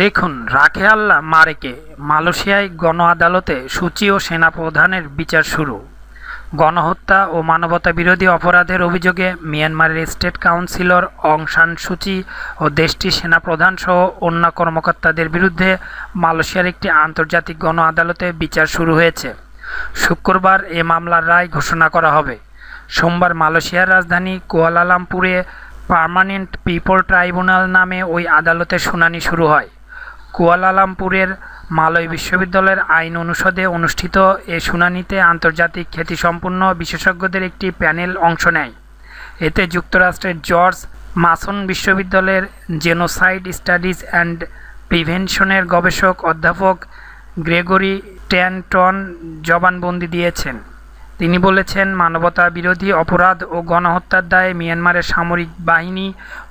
দেখুন রাখে আল্লাহ মারেকে মালয়েশিয়ায় গণ আদালতে সূচি ও সেনাপ্রধানের বিচার শুরু গণহত্যা ও মানবতা বিরোধী অপরাধের অভিযোগে মিয়ানমারের স্টেট কাউন্সিলর অং সান সুচি ও দেশটির সেনাপ্রধান সহ অন্য কর্মকর্তাদের বিরুদ্ধে মালয়েশিয়ার একটি আন্তর্জাতিক গণ আদালতে বিচার শুরু হয়েছে শুক্রবার এ মামলার রায় ঘোষণা করা হবে সোমবার মালয়েশিয়ার রাজধানী কুয়ালালামপুরে পার্মানেন্ট পিপল ট্রাইব্যুনাল নামে ওই আদালতে শুনানি শুরু হয় কুয়ালালামপুরের মালয় বিশ্ববিদ্যালয়ের আইন অনুষদে অনুষ্ঠিত এ শুনানিতে আন্তর্জাতিক খ্যাতিসম্পন্ন বিশেষজ্ঞদের একটি প্যানেল অংশ নেয় এতে যুক্তরাষ্ট্রের জর্জ মাসন বিশ্ববিদ্যালয়ের জেনোসাইড স্টাডিজ অ্যান্ড প্রিভেনশনের গবেষক অধ্যাপক গ্রেগরি ট্যানটন জবানবন্দি দিয়েছেন তিনি বলেছেন মানবতা বিরোধী অপরাধ ও গণহত্যার দায়ে মিয়ানমারের সামরিক বাহিনী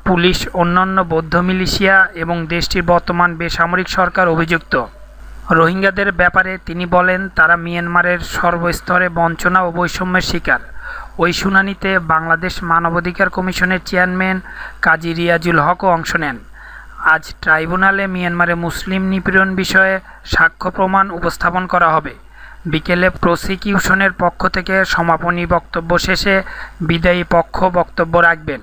পুলিশ অন্যান্য বৌদ্ধ মিলিশিয়া এবং দেশটির বর্তমান বেসামরিক সরকার অভিযুক্ত রোহিঙ্গাদের ব্যাপারে তিনি বলেন তারা মিয়ানমারের সর্বস্তরে বঞ্চনা ও বৈষম্যের শিকার ওই শুনানিতে বাংলাদেশ মানবাধিকার কমিশনের চেয়ারম্যান কাজী রিয়াজুল হকও অংশ নেন আজ ট্রাইব্যুনালে মিয়ানমারে মুসলিম নিপীড়ন বিষয়ে সাক্ষ্য প্রমাণ উপস্থাপন করা হবে বিকেলে প্রসিকিউশনের পক্ষ থেকে সমাপনী বক্তব্য শেষে বিদায়ী পক্ষ বক্তব্য রাখবেন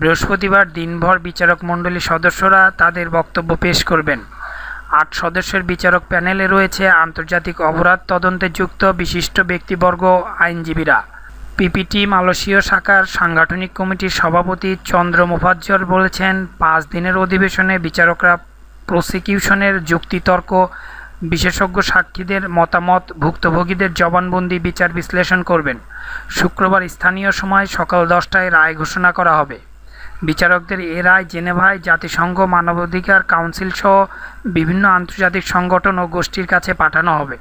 বৃহস্পতিবার দিনভর বিচারক মণ্ডলী সদস্যরা তাদের বক্তব্য পেশ করবেন আট সদস্যের বিচারক প্যানেলে রয়েছে আন্তর্জাতিক অপরাধ তদন্তে যুক্ত বিশিষ্ট ব্যক্তিবর্গ আইনজীবীরা পিপিটি মালয়েশীয় শাখার সাংগঠনিক কমিটির সভাপতি চন্দ্র মুফাজ্জর বলেছেন পাঁচ দিনের অধিবেশনে বিচারকরা প্রসিকিউশনের যুক্তিতর্ক বিশেষজ্ঞ সাক্ষীদের মতামত ভুক্তভোগীদের জবানবন্দি বিচার বিশ্লেষণ করবেন শুক্রবার স্থানীয় সময় সকাল দশটায় রায় ঘোষণা করা হবে বিচারকদের এ রায় জেনেভায় জাতিসংঘ মানবাধিকার কাউন্সিলসহ বিভিন্ন আন্তর্জাতিক সংগঠন ও গোষ্ঠীর কাছে পাঠানো হবে